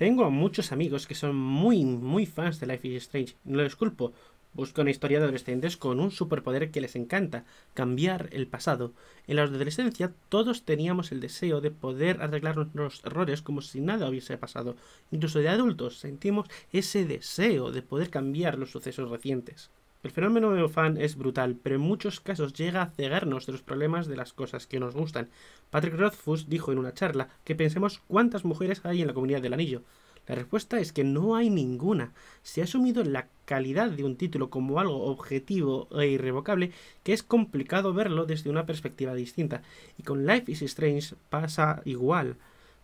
Tengo muchos amigos que son muy, muy fans de Life is Strange. No les culpo. busco una historia de adolescentes con un superpoder que les encanta, cambiar el pasado. En la adolescencia todos teníamos el deseo de poder arreglar nuestros errores como si nada hubiese pasado. Incluso de adultos sentimos ese deseo de poder cambiar los sucesos recientes. El fenómeno de fan es brutal, pero en muchos casos llega a cegarnos de los problemas de las cosas que nos gustan. Patrick Rothfuss dijo en una charla que pensemos cuántas mujeres hay en la comunidad del anillo. La respuesta es que no hay ninguna. Se ha asumido la calidad de un título como algo objetivo e irrevocable que es complicado verlo desde una perspectiva distinta. Y con Life is Strange pasa igual.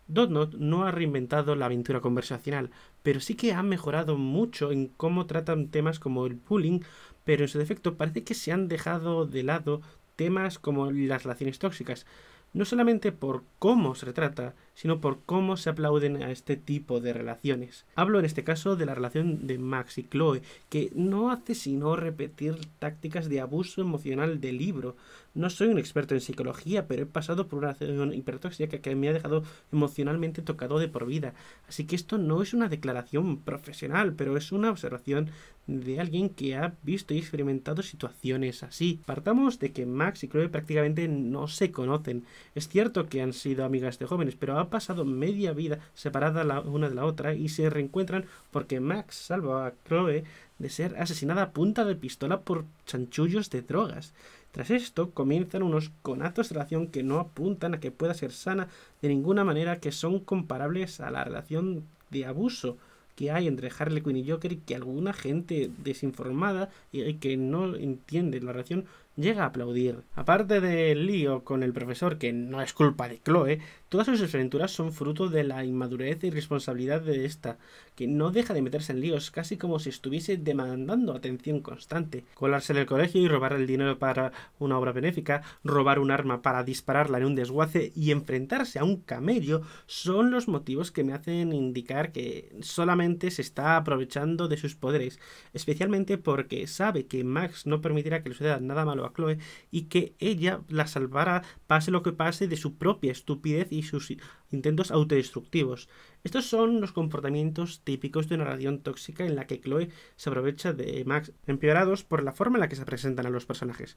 Dotnot no ha reinventado la aventura conversacional, pero sí que ha mejorado mucho en cómo tratan temas como el bullying pero en su defecto parece que se han dejado de lado temas como las relaciones tóxicas, no solamente por cómo se retrata, sino por cómo se aplauden a este tipo de relaciones. Hablo en este caso de la relación de Max y Chloe, que no hace sino repetir tácticas de abuso emocional del libro. No soy un experto en psicología, pero he pasado por una relación hipertoxica que me ha dejado emocionalmente tocado de por vida. Así que esto no es una declaración profesional, pero es una observación de alguien que ha visto y experimentado situaciones así. Partamos de que Max y Chloe prácticamente no se conocen. Es cierto que han sido amigas de jóvenes, pero pasado media vida separada la una de la otra y se reencuentran porque Max salva a Chloe de ser asesinada a punta de pistola por chanchullos de drogas. Tras esto comienzan unos conatos de relación que no apuntan a que pueda ser sana de ninguna manera, que son comparables a la relación de abuso que hay entre Harley Quinn y Joker y que alguna gente desinformada y que no entiende la relación llega a aplaudir. Aparte del lío con el profesor, que no es culpa de Chloe, todas sus aventuras son fruto de la inmadurez y responsabilidad de esta, que no deja de meterse en líos, casi como si estuviese demandando atención constante. Colarse en el colegio y robar el dinero para una obra benéfica, robar un arma para dispararla en un desguace y enfrentarse a un camello son los motivos que me hacen indicar que solamente se está aprovechando de sus poderes, especialmente porque sabe que Max no permitirá que le suceda nada malo a Chloe y que ella la salvara, pase lo que pase, de su propia estupidez y sus intentos autodestructivos. Estos son los comportamientos típicos de una relación tóxica en la que Chloe se aprovecha de Max, empeorados por la forma en la que se presentan a los personajes.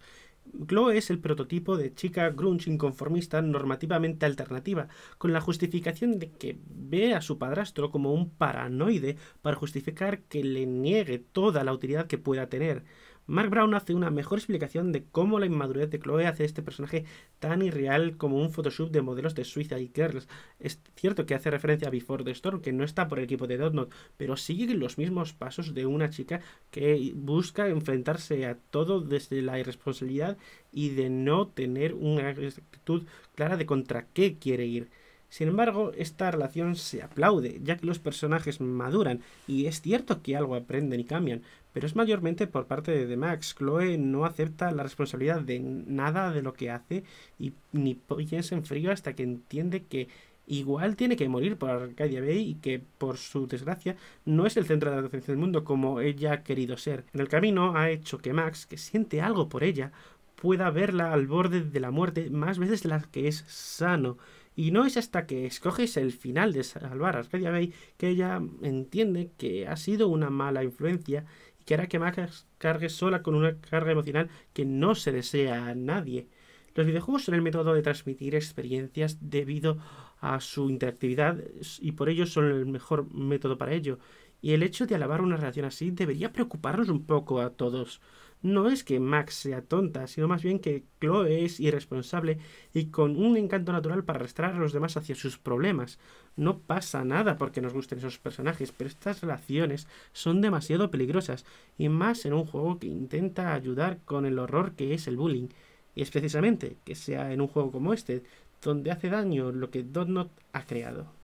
Chloe es el prototipo de chica grunge inconformista normativamente alternativa, con la justificación de que ve a su padrastro como un paranoide para justificar que le niegue toda la utilidad que pueda tener. Mark Brown hace una mejor explicación de cómo la inmadurez de Chloe hace este personaje tan irreal como un Photoshop de modelos de Suiza y Girls. Es cierto que hace referencia a Before the Storm, que no está por el equipo de Dotnot, pero sigue los mismos pasos de una chica que busca enfrentarse a todo desde la irresponsabilidad y de no tener una actitud clara de contra qué quiere ir. Sin embargo, esta relación se aplaude, ya que los personajes maduran, y es cierto que algo aprenden y cambian, pero es mayormente por parte de Max. Chloe no acepta la responsabilidad de nada de lo que hace y ni piensa en frío hasta que entiende que igual tiene que morir por Arcadia Bay y que, por su desgracia, no es el centro de la atención del mundo como ella ha querido ser. En el camino ha hecho que Max, que siente algo por ella, pueda verla al borde de la muerte más veces la las que es sano. Y no es hasta que escoges el final de salvar a Arcadia que ella entiende que ha sido una mala influencia y que hará que Max cargue sola con una carga emocional que no se desea a nadie. Los videojuegos son el método de transmitir experiencias debido a su interactividad y por ello son el mejor método para ello. Y el hecho de alabar una relación así debería preocuparnos un poco a todos. No es que Max sea tonta, sino más bien que Chloe es irresponsable y con un encanto natural para arrastrar a los demás hacia sus problemas. No pasa nada porque nos gusten esos personajes, pero estas relaciones son demasiado peligrosas, y más en un juego que intenta ayudar con el horror que es el bullying. Y es precisamente que sea en un juego como este, donde hace daño lo que Dotnot ha creado.